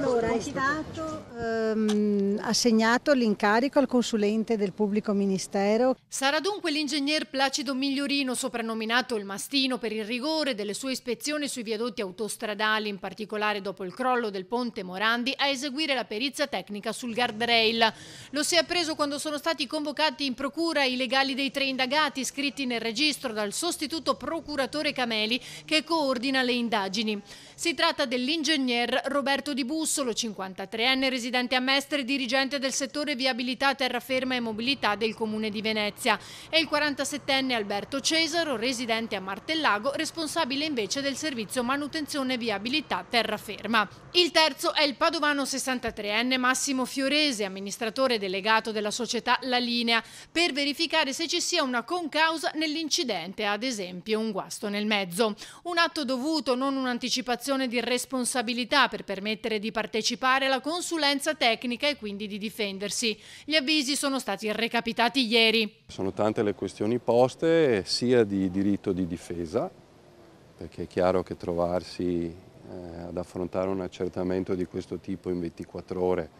Allora, è stato ehm, assegnato l'incarico al consulente del pubblico ministero. Sarà dunque l'ingegner Placido Migliorino, soprannominato il Mastino per il rigore delle sue ispezioni sui viadotti autostradali, in particolare dopo il crollo del ponte Morandi, a eseguire la perizia tecnica sul guardrail. Lo si è appreso quando sono stati convocati in procura i legali dei tre indagati iscritti nel registro dal sostituto procuratore Cameli che coordina le indagini. Si tratta dell'ingegner Roberto Di Bussolo, 53enne residente a Mestre, dirigente del settore viabilità, terraferma e mobilità del Comune di Venezia e il 47enne Alberto Cesaro, residente a Martellago, responsabile invece del servizio manutenzione viabilità terraferma. Il terzo è il padovano 63enne Massimo Fiorese, amministratore delegato della società La Linea, per verificare se ci sia una concausa nell'incidente, ad esempio un guasto nel mezzo. Un atto dovuto, non un'anticipazione un'obbligazione di responsabilità per permettere di partecipare alla consulenza tecnica e quindi di difendersi. Gli avvisi sono stati recapitati ieri. Sono tante le questioni poste, sia di diritto di difesa, perché è chiaro che trovarsi eh, ad affrontare un accertamento di questo tipo in 24 ore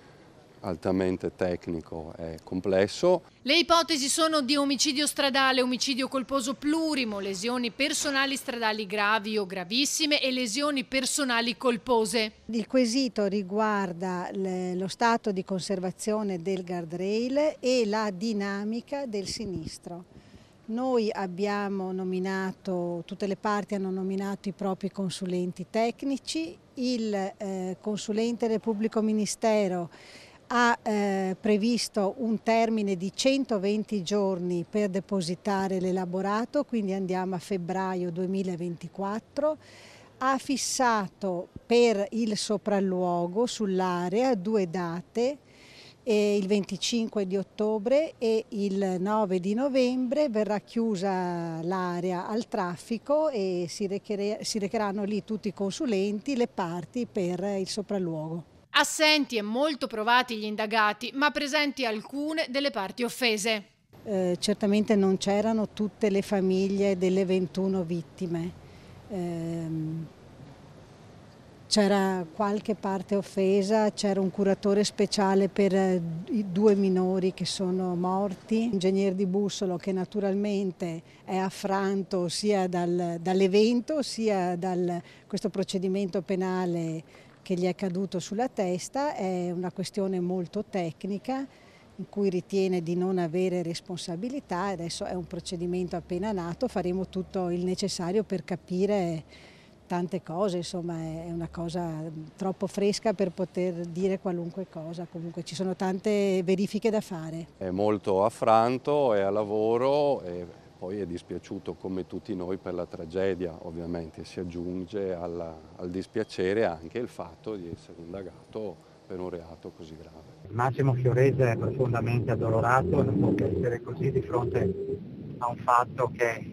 altamente tecnico e complesso. Le ipotesi sono di omicidio stradale, omicidio colposo plurimo, lesioni personali stradali gravi o gravissime e lesioni personali colpose. Il quesito riguarda lo stato di conservazione del guardrail e la dinamica del sinistro. Noi abbiamo nominato, tutte le parti hanno nominato i propri consulenti tecnici, il eh, consulente del pubblico ministero ha eh, previsto un termine di 120 giorni per depositare l'elaborato, quindi andiamo a febbraio 2024 ha fissato per il sopralluogo sull'area due date, eh, il 25 di ottobre e il 9 di novembre verrà chiusa l'area al traffico e si, rechere, si recheranno lì tutti i consulenti, le parti per il sopralluogo. Assenti e molto provati gli indagati, ma presenti alcune delle parti offese. Eh, certamente non c'erano tutte le famiglie delle 21 vittime. Eh, c'era qualche parte offesa, c'era un curatore speciale per eh, i due minori che sono morti, ingegnere di Bussolo che naturalmente è affranto sia dal, dall'evento sia da questo procedimento penale che gli è caduto sulla testa è una questione molto tecnica in cui ritiene di non avere responsabilità, adesso è un procedimento appena nato, faremo tutto il necessario per capire tante cose, insomma è una cosa troppo fresca per poter dire qualunque cosa, comunque ci sono tante verifiche da fare. È molto affranto, è a lavoro, è poi è dispiaciuto come tutti noi per la tragedia, ovviamente, si aggiunge alla, al dispiacere anche il fatto di essere indagato per un reato così grave. Massimo Fiorese è profondamente addolorato, non può che essere così di fronte a un fatto che è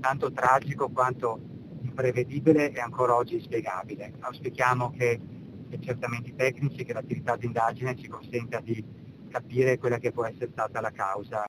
tanto tragico quanto imprevedibile e ancora oggi spiegabile. Auspichiamo che gli accertamenti tecnici, che l'attività di indagine ci consenta di capire quella che può essere stata la causa.